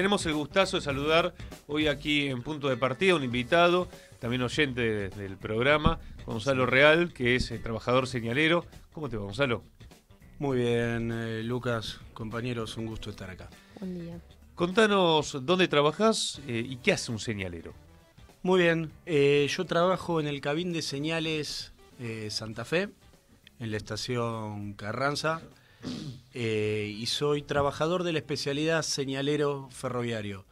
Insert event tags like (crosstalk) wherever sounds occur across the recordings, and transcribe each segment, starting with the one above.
Tenemos el gustazo de saludar hoy aquí en Punto de Partida un invitado, también oyente del programa, Gonzalo Real, que es eh, trabajador señalero. ¿Cómo te va, Gonzalo? Muy bien, eh, Lucas, compañeros, un gusto estar acá. Buen día. Contanos dónde trabajas eh, y qué hace un señalero. Muy bien, yo trabajo en el Cabín de Señales Santa Fe, en la estación Carranza, eh, y soy trabajador de la especialidad señalero ferroviario.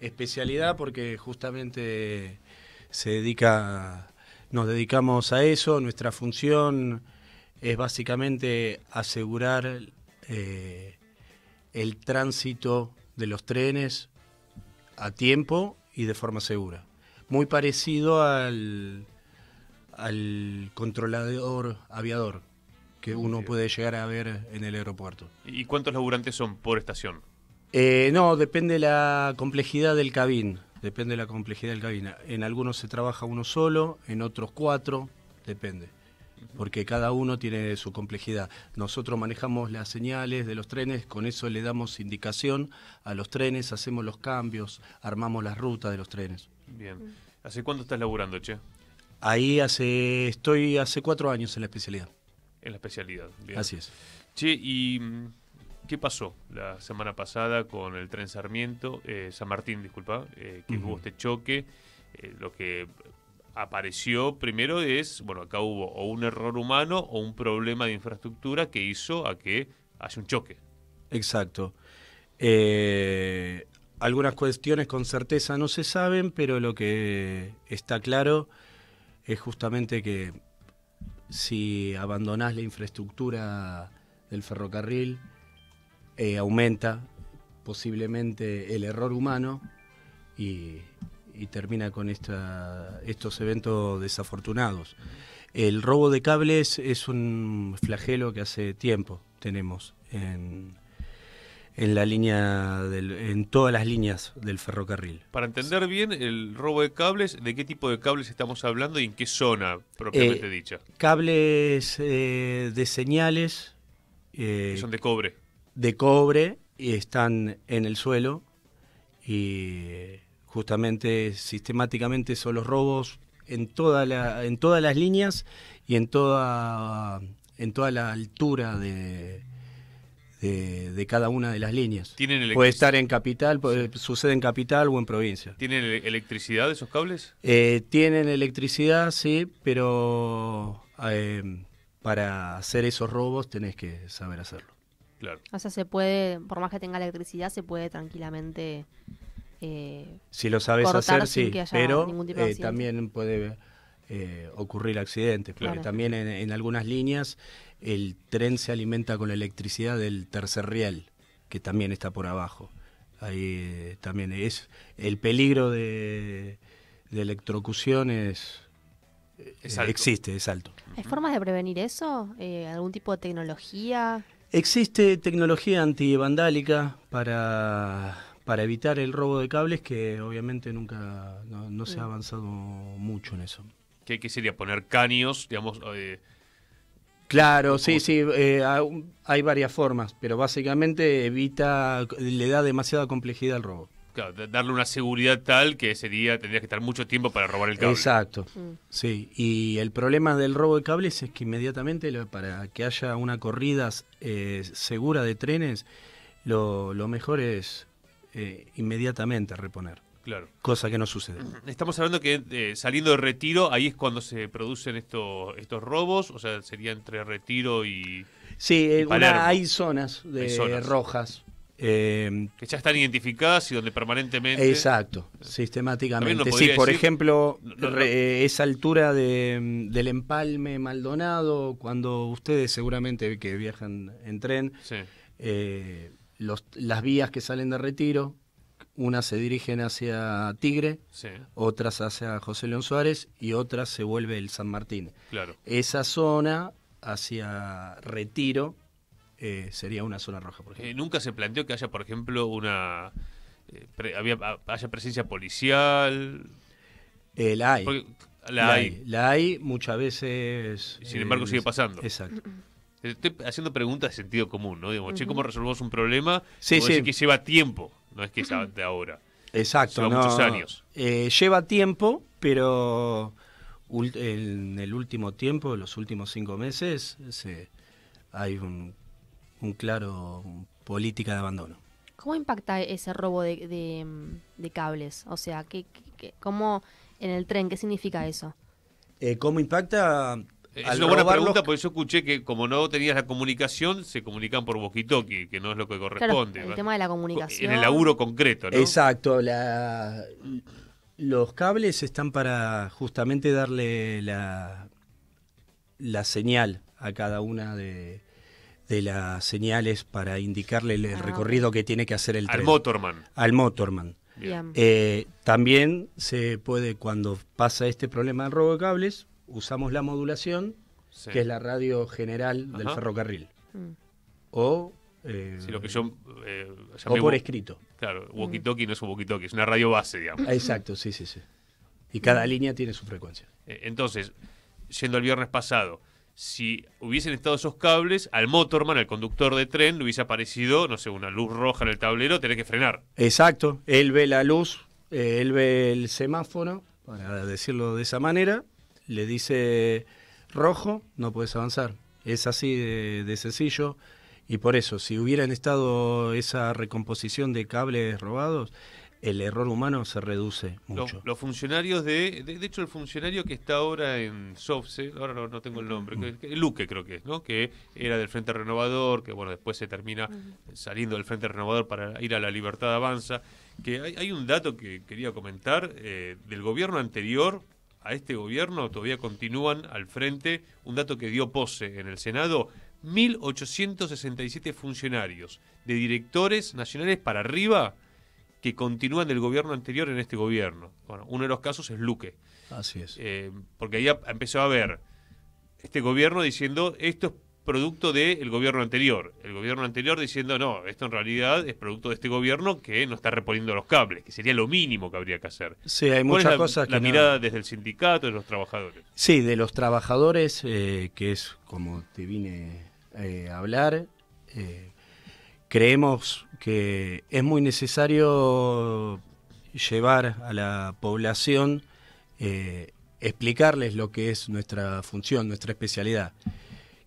Especialidad porque justamente se dedica, nos dedicamos a eso, nuestra función es básicamente asegurar eh, el tránsito de los trenes a tiempo y de forma segura. Muy parecido al controlador aviador que uno puede llegar a ver en el aeropuerto. ¿Y cuántos laburantes son por estación? Eh, no, depende la complejidad del cabín. Depende de la complejidad del cabina. En algunos se trabaja uno solo, en otros cuatro, depende. Porque cada uno tiene su complejidad. Nosotros manejamos las señales de los trenes, con eso le damos indicación a los trenes, hacemos los cambios, armamos las rutas de los trenes. Bien. ¿Hace cuánto estás laburando, Che? Ahí hace, estoy hace cuatro años en la especialidad en la especialidad. Así es. Che, y mm, ¿qué pasó la semana pasada con el tren Sarmiento, eh, San Martín, disculpa, eh, que hubo este choque? Eh, lo que apareció primero es, bueno, acá hubo o un error humano o un problema de infraestructura que hizo a que haya un choque. Exacto. algunas cuestiones con certeza no se saben, pero lo que está claro es justamente que si abandonás la infraestructura del ferrocarril, eh, aumenta posiblemente el error humano y, termina con estos eventos desafortunados. El robo de cables es un flagelo que hace tiempo tenemos en en la línea en todas las líneas del ferrocarril. Para entender bien el robo de cables, ¿de qué tipo de cables estamos hablando y en qué zona propiamente eh, dicha? Cables eh, de señales. Eh, son de cobre. De cobre y están en el suelo y justamente sistemáticamente son los robos en toda la, en todas las líneas y en toda en toda la altura de de, cada una de las líneas. puede estar en capital, sucede en capital o en provincia. ¿Tienen electricidad esos cables? Eh, tienen electricidad, sí, pero eh, para hacer esos robos tenés que saber hacerlo. Claro. O sea, se puede, por más que tenga electricidad, se puede tranquilamente. Eh, si lo sabes hacer, sí, pero eh, también puede ocurrir accidentes, porque también en algunas líneas el tren se alimenta con la electricidad del tercer riel, que también está por abajo. Ahí eh, también es el peligro de, de eh, existe, es alto. ¿Hay formas de prevenir eso? Eh, ¿Algún tipo de tecnología? Existe tecnología antivandálica para, para evitar el robo de cables que obviamente nunca no, se ha mm. avanzado mucho en eso. ¿Qué, sería? ¿Poner caños, digamos, Claro, sí, sí, eh, hay varias formas, pero básicamente evita, le da demasiada complejidad al robo. Claro, darle una seguridad tal que ese día tendrías que estar mucho tiempo para robar el cable. Exacto, mm. sí. Y el problema del robo de cables es que inmediatamente para que haya una corrida eh, segura de trenes, lo, mejor es eh, inmediatamente reponer. Cosa que no sucede. Estamos hablando que eh, saliendo de retiro, ahí es cuando se producen estos, estos robos, o sea, sería entre retiro y. Sí, eh, hay zonas rojas. Eh, em, que ya están identificadas y donde permanentemente. Exacto, sistemáticamente. Sí, por ejemplo, esa altura mm, del empalme Maldonado, cuando ustedes seguramente que viajan en tren, las vías que salen de retiro, unas se dirigen hacia Tigre, otras hacia José León Suárez y otras se vuelve el San Martín. Claro. Esa zona hacia Retiro eh, sería una zona roja. Eh, nunca se planteó que haya, por ejemplo, una eh, haya presencia policial. la hay. la, hay. La muchas veces. Sin embargo, sigue pasando. Exacto. Estoy haciendo preguntas de sentido común, ¿no? Digamos, ¿cómo resolvemos un problema? que lleva tiempo no es que sea de ahora. Exacto. Lleva muchos años. Eh, lleva tiempo, pero en el último tiempo, en los últimos cinco meses, hay un, claro política de abandono. ¿Cómo impacta ese robo de, cables? O sea, ¿qué, qué, cómo en el tren? ¿Qué significa eso? Eh, ¿Cómo impacta? Es una buena pregunta porque yo escuché que como no tenías la comunicación, se comunican por walkie que no es lo que corresponde. el tema de la comunicación. En el laburo concreto, ¿no? Exacto. Los cables están para justamente darle la, la señal a cada una de, las señales para indicarle el, ah, recorrido que tiene que hacer el Al motorman. Al motorman. Bien. Eh, también se puede, cuando pasa este problema de robo de cables, usamos la modulación, que es la radio general del ferrocarril. Mm. O eh, lo que yo eh, o por escrito. Claro, mm. walkie-talkie no es un walkie-talkie, es una radio base, digamos. Ah, exacto, sí, sí, sí. Y cada mm. línea tiene su frecuencia. Eh, entonces, yendo el viernes pasado, si hubiesen estado esos cables, al motorman, al conductor de tren, le hubiese aparecido, no sé, una luz roja en el tablero, tenés que frenar. Exacto, él ve la luz, él ve el semáforo, para decirlo de esa manera, le dice rojo, no puedes avanzar. Es así de, sencillo. Y por eso, si hubieran estado esa recomposición de cables robados, el error humano se reduce mucho. Los, funcionarios de, de, hecho, el funcionario que está ahora en Sofse, ahora no, tengo el nombre, Luque creo que es, ¿no? Que era del Frente Renovador, que bueno, después se termina saliendo del Frente Renovador para ir a la Libertad Avanza. Que hay, hay un dato que quería comentar eh, del gobierno anterior, a este gobierno todavía continúan al frente, un dato que dio pose en el Senado, 1.867 funcionarios de directores nacionales para arriba que continúan del gobierno anterior en este gobierno. Bueno, uno de los casos es Luque. Así es. Eh, porque ahí empezó a ver este gobierno diciendo esto es producto del gobierno anterior. El gobierno anterior diciendo, no, esto en realidad es producto de este gobierno que no está reponiendo los cables, que sería lo mínimo que habría que hacer. Sí, hay muchas cosas que. La mirada desde el sindicato, de los trabajadores. Sí, de los trabajadores, eh, que es como te vine eh, a hablar. Eh, creemos que es muy necesario llevar a la población, explicarles lo que es nuestra función, nuestra especialidad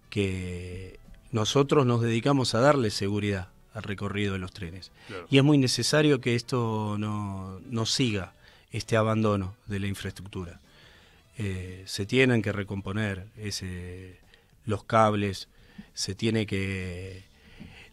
que nosotros nos dedicamos a darle seguridad al recorrido de los trenes. Y es muy necesario que esto no, siga, este abandono de la infraestructura. Eh, se tienen que recomponer los cables, se tiene que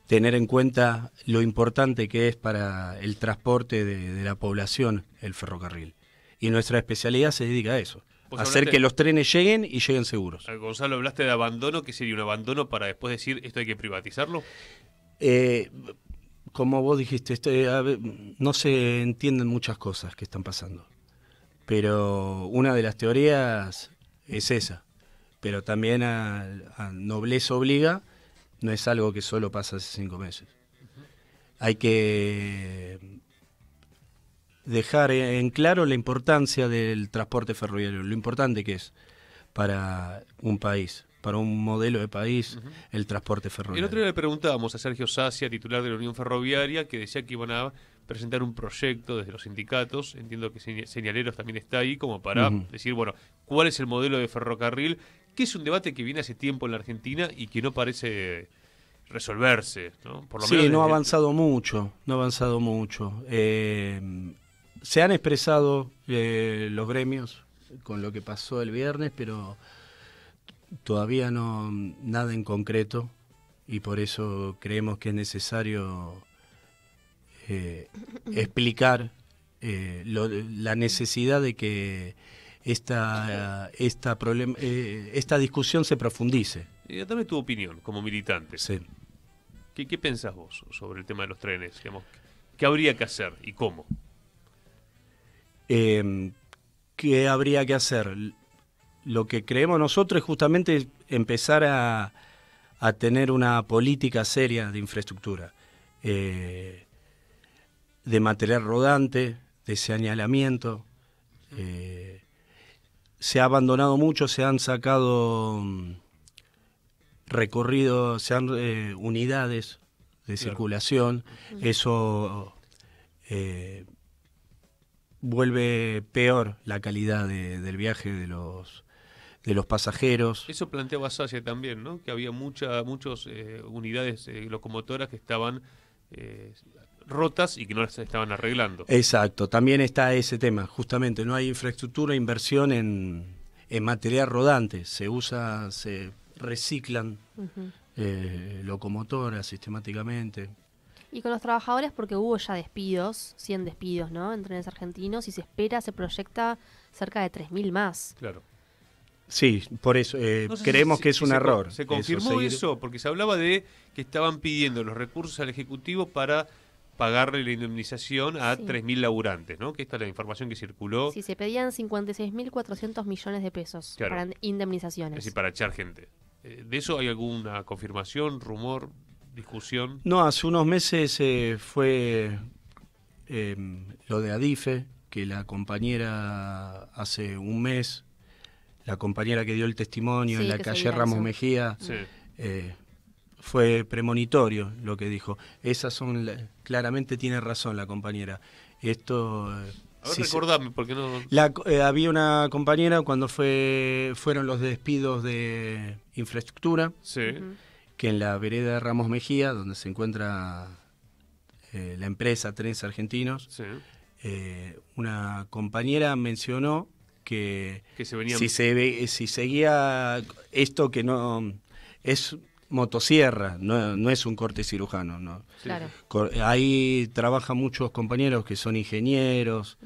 tener en cuenta lo importante que es para el transporte de la población el ferrocarril. Y nuestra especialidad se dedica a eso hacer que los trenes lleguen y lleguen seguros. Eh, Gonzalo, hablaste de abandono, que sería un abandono para después decir esto hay que privatizarlo? Eh, como vos dijiste, eh, no se entienden muchas cosas que están pasando, pero una de las teorías es esa, pero también a, nobleza obliga, no es algo que solo pasa hace cinco meses. Hay que dejar en claro la importancia del transporte ferroviario, lo importante que es para un país, para un modelo de país, el transporte ferroviario. El otro día le preguntábamos a Sergio Sacia, titular de la Unión Ferroviaria, que decía que iban a presentar un proyecto desde los sindicatos, entiendo que Señaleros también está ahí, como para decir, bueno, ¿cuál es el modelo de ferrocarril? Que es un debate que viene hace tiempo en la Argentina y que no parece resolverse, ¿no? sí, no ha avanzado mucho, no ha avanzado mucho. Eh, se han expresado eh, los gremios con lo que pasó el viernes, pero todavía no nada en concreto y por eso creemos que es necesario eh, explicar eh, la necesidad de que esta esta, esta discusión se profundice. dame tu opinión como militante. Sí. ¿Qué, pensás vos sobre el tema de los trenes? ¿Qué habría que hacer y cómo? Em, ¿Qué habría que hacer? Lo que creemos nosotros es justamente empezar a, a tener una política seria de infraestructura, eh, de material rodante, de señalamiento. Eh, se ha abandonado mucho, se han sacado mm, recorridos, se han eh, unidades de circulación. Eso vuelve peor la calidad del viaje de los de los pasajeros. Eso planteaba Sasha también, ¿no? Que había muchas muchos eh, unidades eh, locomotoras que estaban eh, rotas y que no las estaban arreglando. Exacto, también está ese tema, justamente, no hay infraestructura, inversión en, material rodante, se usa, se reciclan locomotoras sistemáticamente. Y con los trabajadores porque hubo ya despidos, 100 despidos, ¿no? En trenes argentinos y se espera, se proyecta cerca de 3.000 más. Claro. Sí, por eso eh, creemos que es un error. Se confirmó eso, porque se hablaba de que estaban pidiendo los recursos al Ejecutivo para pagarle la indemnización a 3.000 laburantes, ¿no? Que esta es la información que circuló. Sí, se pedían 56.400 millones de pesos para indemnizaciones. Es decir, para echar gente. Eh, ¿De eso hay alguna confirmación, rumor? discusión? No, hace unos meses eh, fue em, lo de Adife, que la compañera hace un mes, la compañera que dio el testimonio en la calle Ramos Mejía, eh, fue premonitorio lo que dijo. Esas son, claramente tiene razón la compañera. Esto... Eh, recordame, porque no... Eh, había una compañera cuando fue, fueron los despidos de infraestructura. Sí que en la vereda de Ramos Mejía, donde se encuentra eh, la empresa Trenes Argentinos, eh, una compañera mencionó que, si, se si seguía esto que no es motosierra, no, es un corte cirujano. ¿no? Claro. Ahí trabajan muchos compañeros que son ingenieros.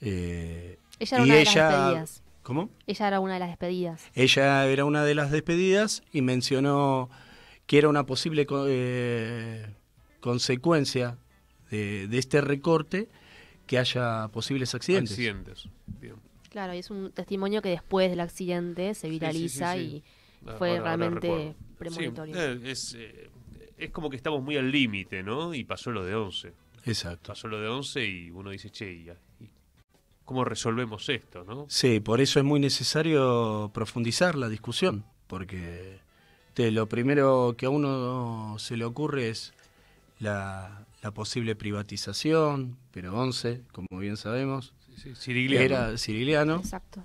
Eh, ella era de ¿Cómo? Ella era una de las despedidas. Ella era una de las despedidas y mencionó que era una posible eh, consecuencia de, este recorte que haya posibles accidentes. Accidentes, Claro, y es un testimonio que después del accidente se viraliza y fue realmente premonitorio. Eh, eh, es, como que estamos muy al límite, ¿no? Y pasó lo de 11. Exacto. Pasó lo de 11 y uno dice, che, ¿y, ya cómo resolvemos esto, ¿no? Sí, por eso es muy necesario profundizar la discusión, porque lo primero que a uno se le ocurre es la, posible privatización, pero once, como bien sabemos, sí, sí, era ciriliano. Exacto.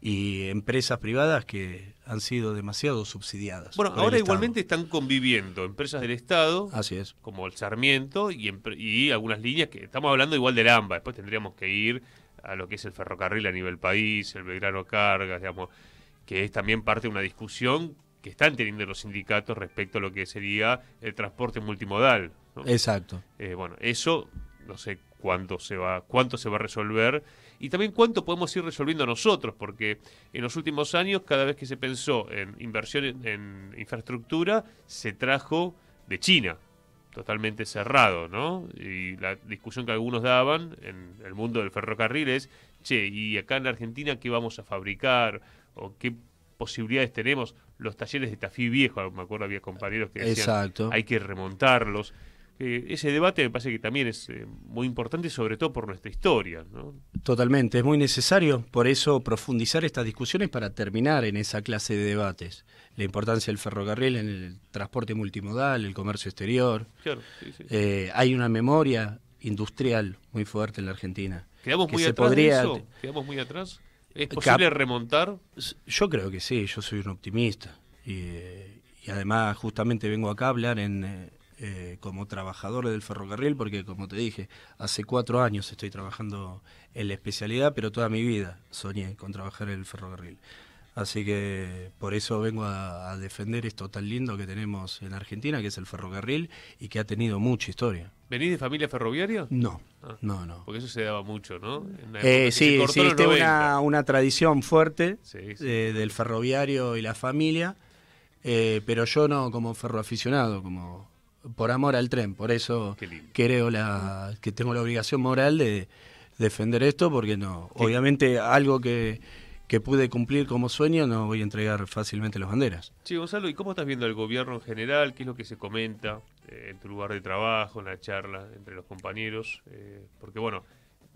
Y empresas privadas que han sido demasiado subsidiadas. Bueno, ahora igualmente están conviviendo empresas del Estado, así es, como el Sarmiento y, algunas líneas que estamos hablando igual de AMBA. Después tendríamos que ir a lo que es el ferrocarril a nivel país, el Belgrano Cargas, digamos, que es también parte de una discusión que están teniendo los sindicatos respecto a lo que sería el transporte multimodal. Exacto. Eh, bueno, eso no sé cuándo se va, cuánto se va a resolver y también cuánto podemos ir resolviendo nosotros, porque en los últimos años, cada vez que se pensó en inversión en infraestructura, se trajo de China totalmente cerrado, ¿no? Y la discusión que algunos daban en el mundo del ferrocarril es, che, ¿y acá en la Argentina qué vamos a fabricar? ¿O qué posibilidades tenemos? Los talleres de Tafí Viejo, me acuerdo había compañeros que decían, hay que remontarlos. Eh, ese debate me parece que también es eh, muy importante, sobre todo por nuestra historia. Totalmente, es muy necesario, por eso profundizar estas discusiones para terminar en esa clase de debates. La importancia del ferrocarril en el transporte multimodal, el comercio exterior. Claro, eh, hay una memoria industrial muy fuerte en la Argentina. ¿Quedamos, muy atrás, eso? ¿Quedamos muy atrás? ¿Es posible remontar? Yo creo que sí, yo soy un optimista. Y, y además justamente vengo acá a hablar en eh, como trabajador del ferrocarril, porque como te dije, hace cuatro años estoy trabajando en la especialidad, pero toda mi vida soñé con trabajar en el ferrocarril. Así que por eso vengo a, defender esto tan lindo que tenemos en Argentina, que es el ferrocarril y que ha tenido mucha historia. ¿Venís de familia ferroviaria? No, ah. no, no. Porque eso se daba mucho, ¿no? Eh, sí, sí, existe una, tradición fuerte eh, del ferroviario y la familia, pero yo no como ferroaficionado, como por amor al tren, por eso creo la, que tengo la obligación moral de defender esto, porque no, obviamente algo que, pude cumplir como sueño, no voy a entregar fácilmente las banderas. Sí, Gonzalo, ¿y cómo estás viendo el gobierno en general? ¿Qué es lo que se comenta eh, en tu lugar de trabajo, en la charla entre los compañeros? Eh, porque bueno,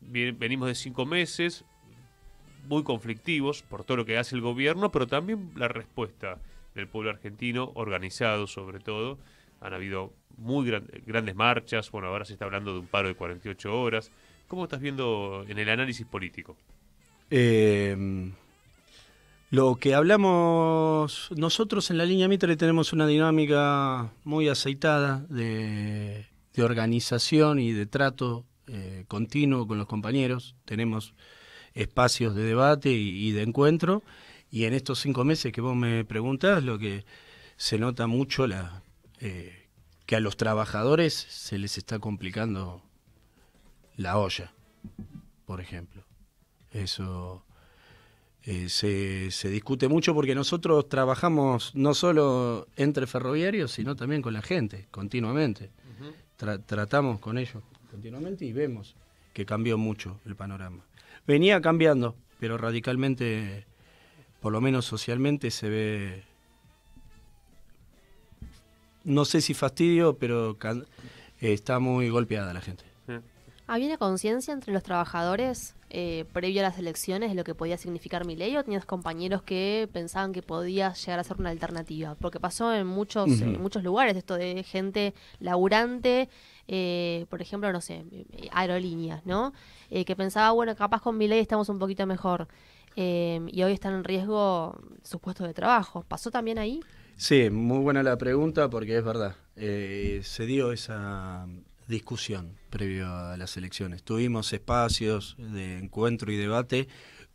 venimos de cinco meses muy conflictivos por todo lo que hace el gobierno, pero también la respuesta del pueblo argentino, organizado sobre todo, han habido muy grandes marchas, bueno, ahora se está hablando de un paro de 48 horas. ¿Cómo estás viendo en el análisis político? Em, lo que hablamos nosotros en la línea Mitre tenemos una dinámica muy aceitada de, organización y de trato eh, continuo con los compañeros. Tenemos espacios de debate y, de encuentro. Y en estos cinco meses que vos me preguntás, lo que se nota mucho la eh, que a los trabajadores se les está complicando la olla, por ejemplo. Eso eh, se, discute mucho porque nosotros trabajamos no solo entre ferroviarios, sino también con la gente, continuamente. tratamos con ellos continuamente y vemos que cambió mucho el panorama. Venía cambiando, pero radicalmente, por lo menos socialmente, se ve no sé si fastidio, pero está muy golpeada la gente. ¿Había una conciencia entre los trabajadores eh, previo a las elecciones de lo que podía significar mi ley o tenías compañeros que pensaban que podía llegar a ser una alternativa? Porque pasó en muchos, muchos lugares esto de gente laburante, eh, por ejemplo, no sé, aerolíneas, ¿no? Eh, que pensaba, bueno, capaz con mi ley estamos un poquito mejor eh, y hoy están en riesgo sus puestos de trabajo. ¿Pasó también ahí? Sí, muy buena la pregunta porque es verdad. Eh, se dio esa discusión previo a las elecciones. Tuvimos espacios de encuentro y debate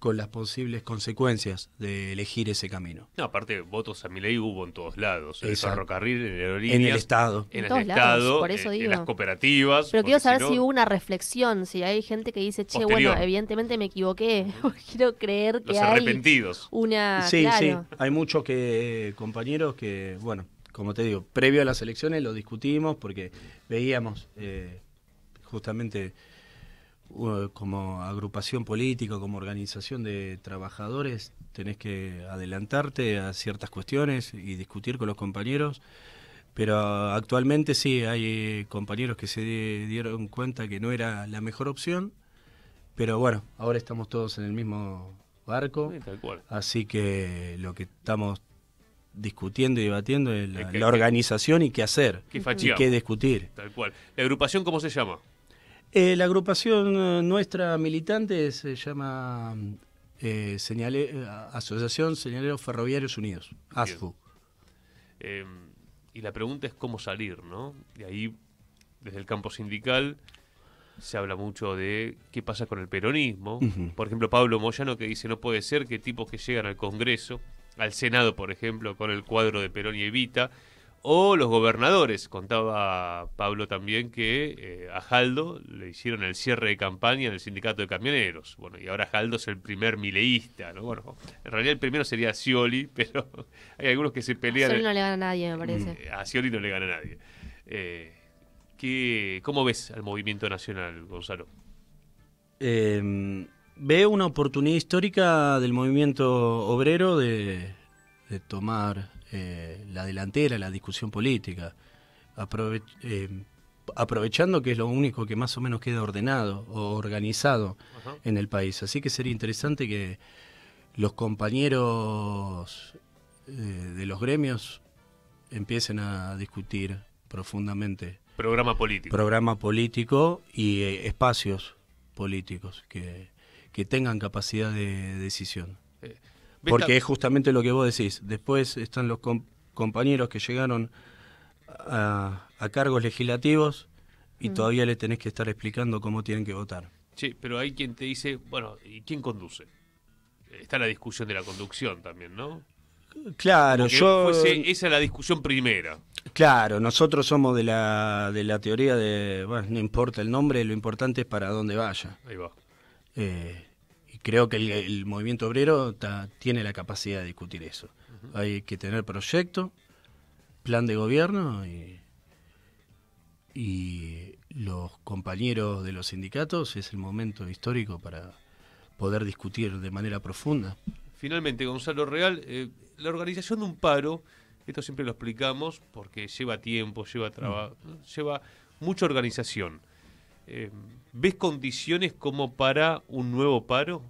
con las posibles consecuencias de elegir ese camino. No, aparte, votos a mi ley hubo en todos lados, en el ferrocarril, en el origen. En el Estado. En, el Estado, por eso digo. las cooperativas. Pero quiero saber si, hubo una reflexión, si hay gente que dice, che, bueno, evidentemente me equivoqué, (laughs) quiero creer que arrepentidos. una... Sí, sí, hay muchos que, compañeros que, bueno, como te digo, previo a las elecciones lo discutimos porque veíamos eh, justamente como agrupación política, como organización de trabajadores, tenés que adelantarte a ciertas cuestiones y discutir con los compañeros. Pero actualmente sí, hay eh, compañeros que se dieron cuenta que no era la mejor opción. Pero bueno, ahora estamos todos en el mismo barco. Así que lo que estamos discutiendo y debatiendo es la, organización y qué hacer. y qué discutir. ¿La agrupación cómo se llama? Eh, la agrupación eh, nuestra militante se llama eh, Asociación Señaleros Ferroviarios Unidos, ASFU. Em, y la pregunta es cómo salir, ¿no? Y ahí, desde el campo sindical, se habla mucho de qué pasa con el peronismo. Por ejemplo, Pablo Moyano que dice, no puede ser que tipos que llegan al Congreso, al Senado, por ejemplo, con el cuadro de Perón y Evita, o los gobernadores. Contaba Pablo también que eh, a Jaldo le hicieron el cierre de campaña en el sindicato de camioneros. Bueno, y ahora Jaldo es el primer mileísta, Bueno, en realidad el primero sería Scioli, (laughs) pero hay algunos que se pelean. Mm, a Scioli no le gana a nadie, me parece. A Scioli no le gana nadie. ¿Cómo ves al movimiento nacional, Gonzalo? Eh, veo una oportunidad histórica del movimiento obrero de tomar eh, la delantera, la discusión política, eh, aprovechando que es lo único que más o menos queda ordenado o organizado en el país. Así que sería interesante que los compañeros eh, de los gremios empiecen a discutir profundamente. Programa político. Programa político y espacios políticos que, que tengan capacidad de decisión. Porque es justamente lo que vos decís. Después están los compañeros que llegaron a, cargos legislativos y todavía le tenés que estar explicando cómo tienen que votar. Sí, pero hay quien te dice, bueno, ¿y quién conduce? Está la discusión de la conducción también, ¿no? Claro, yo... esa es la discusión primera. Claro, nosotros somos de la, de la teoría de, bueno, no importa el nombre, lo importante es para dónde vaya. Ahí va. Eh, creo que el, movimiento obrero tiene la capacidad de discutir eso. Hay que tener proyecto, plan de gobierno y, los compañeros de los sindicatos es el momento histórico para poder discutir de manera profunda. Finalmente, Gonzalo Real, eh, la organización de un paro, esto siempre lo explicamos porque lleva tiempo, lleva trabajo, mm. lleva mucha organización. Eh, ¿Ves condiciones como para un nuevo paro?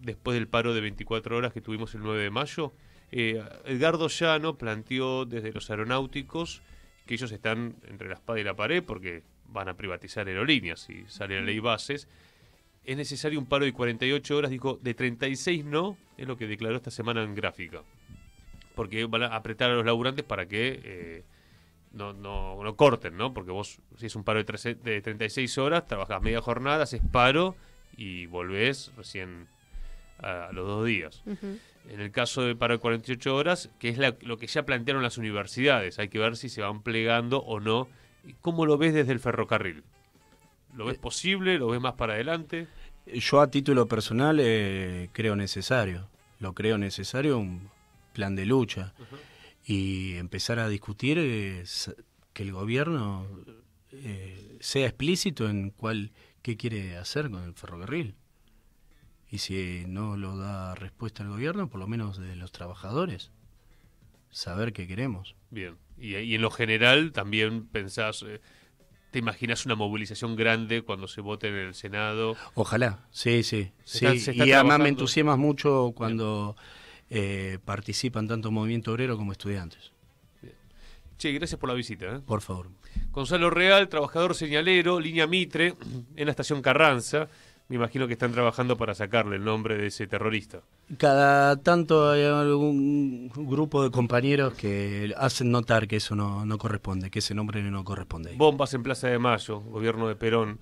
después del paro de 24 horas que tuvimos el 9 de mayo, eh, Edgardo Llano planteó desde los aeronáuticos que ellos están entre la espada y la pared porque van a privatizar aerolíneas y sale la ley bases. Es necesario un paro de 48 horas, dijo, de 36 no, es lo que declaró esta semana en gráfica. Porque van a apretar a los laburantes para que eh, no, no, corten, ¿no? Porque vos, si es un paro de, de 36 horas, trabajas media jornada, haces paro y volvés recién a, los dos días. En el caso de paro de 48 horas, que es lo que ya plantearon las universidades, hay que ver si se van plegando o no. ¿Cómo lo ves desde el ferrocarril? ¿Lo ves eh, posible? ¿Lo ves más para adelante? Yo a título personal eh, creo necesario, lo creo necesario un plan de lucha y empezar a discutir eh, que el gobierno sea explícito en cuál qué quiere hacer con el ferrocarril. Y si no lo da respuesta el gobierno, por lo menos de los trabajadores, saber qué queremos. Bien, y, en lo general también pensás, eh, ¿te imaginas una movilización grande cuando se vote en el Senado? Ojalá, sí, sí. y además me entusiasmas mucho cuando eh, participan tanto movimiento obrero como estudiantes. Che, gracias por la visita. ¿eh? Por favor. Gonzalo Real, trabajador señalero, línea Mitre, en la estación Carranza. Me imagino que están trabajando para sacarle el nombre de ese terrorista. Cada tanto hay algún grupo de compañeros que hacen notar que eso no, corresponde, que ese nombre no corresponde. Bombas en Plaza de Mayo, gobierno de Perón.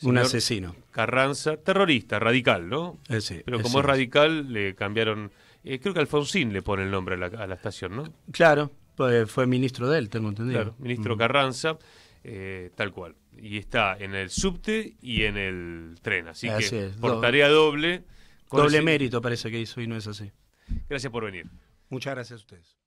Un asesino. Carranza, terrorista, radical, ¿no? Eh, sí, Pero como es, radical, le cambiaron... Eh, creo que Alfonsín le pone el nombre a la, estación, ¿no? Claro, pues fue ministro de él, tengo entendido. Claro, ministro Carranza, eh, tal cual y está en el subte y en el tren. Así, que por tarea doble. Doble mérito parece que hizo y no es así. Gracias por venir. Muchas gracias a ustedes.